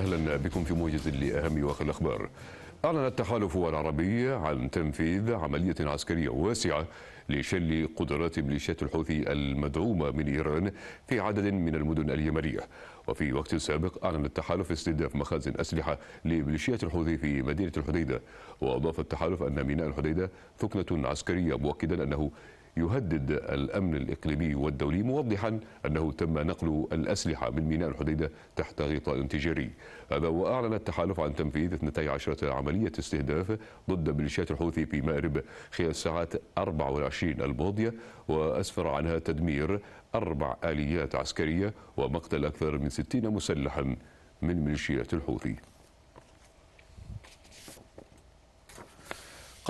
أهلا بكم في موجز لأهم وأخر الأخبار أعلن التحالف العربي عن تنفيذ عملية عسكرية واسعة لشل قدرات ميليشيات الحوثي المدعومة من إيران في عدد من المدن اليمنية وفي وقت سابق أعلن التحالف استهداف مخازن أسلحة لميليشيات الحوثي في مدينة الحديدة وأضاف التحالف أن ميناء الحديدة ثكنة عسكرية مؤكدا أنه يهدد الأمن الإقليمي والدولي موضحا أنه تم نقل الأسلحة من ميناء الحديدة تحت غطاء تجاري هذا وأعلن التحالف عن تنفيذ 12 عملية استهداف ضد ميليشيات الحوثي في مأرب خلال الساعات 24 الماضية وأسفر عنها تدمير أربع آليات عسكرية ومقتل أكثر من 60 مسلحا من ميليشيات الحوثي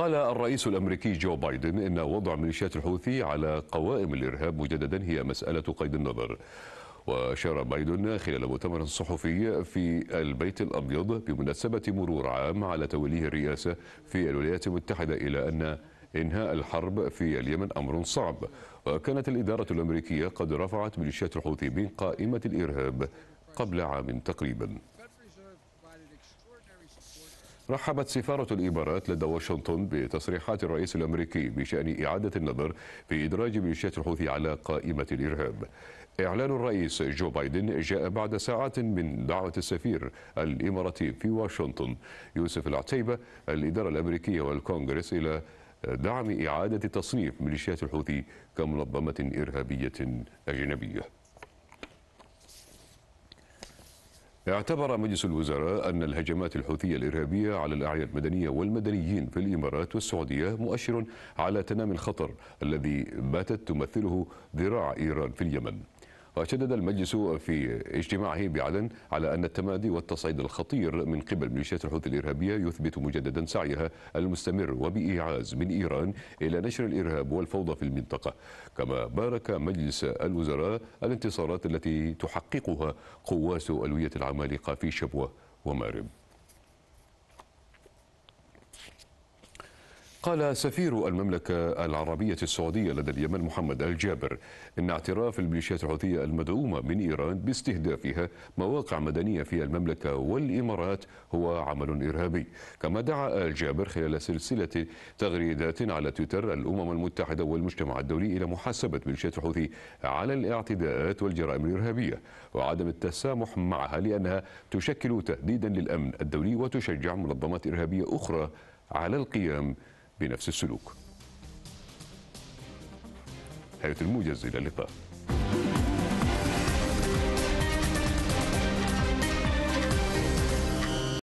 قال الرئيس الأمريكي جو بايدن إن وضع ميليشيات الحوثي على قوائم الإرهاب مجددا هي مسألة قيد النظر وأشار بايدن خلال مؤتمر صحفي في البيت الأبيض بمناسبة مرور عام على توليه الرئاسة في الولايات المتحدة إلى أن إنهاء الحرب في اليمن أمر صعب وكانت الإدارة الأمريكية قد رفعت ميليشيات الحوثي من قائمة الإرهاب قبل عام تقريباً رحبت سفارة الإمارات لدى واشنطن بتصريحات الرئيس الأمريكي بشأن إعادة النظر في إدراج ميليشيات الحوثي على قائمة الإرهاب إعلان الرئيس جو بايدن جاء بعد ساعات من دعوة السفير الإماراتي في واشنطن يوسف العتيبة الإدارة الأمريكية والكونغرس إلى دعم إعادة تصنيف ميليشيات الحوثي كمنظمة إرهابية أجنبية اعتبر مجلس الوزراء أن الهجمات الحوثية الإرهابية على الأعياد المدنية والمدنيين في الإمارات والسعودية مؤشر على تنامي الخطر الذي باتت تمثله ذراع إيران في اليمن وشدد المجلس في اجتماعه بعلن على أن التمادي والتصعيد الخطير من قبل ميليشيات الحوثي الإرهابية يثبت مجددا سعيها المستمر وبإيعاز من إيران إلى نشر الإرهاب والفوضى في المنطقة كما بارك مجلس الوزراء الانتصارات التي تحققها قوات ألوية العمالقة في شبوة ومارب قال سفير المملكة العربية السعودية لدى اليمن محمد الجابر إن اعتراف الميليشيات الحوثية المدعومة من إيران باستهدافها مواقع مدنية في المملكة والإمارات هو عمل إرهابي كما دعا الجابر خلال سلسلة تغريدات على تويتر الأمم المتحدة والمجتمع الدولي إلى محاسبة ميليشيات الحوثي على الاعتداءات والجرائم الإرهابية وعدم التسامح معها لأنها تشكل تهديدا للأمن الدولي وتشجع منظمات إرهابية أخرى على القيام بنفس السلوك. حياة الموجز إلى اللقاء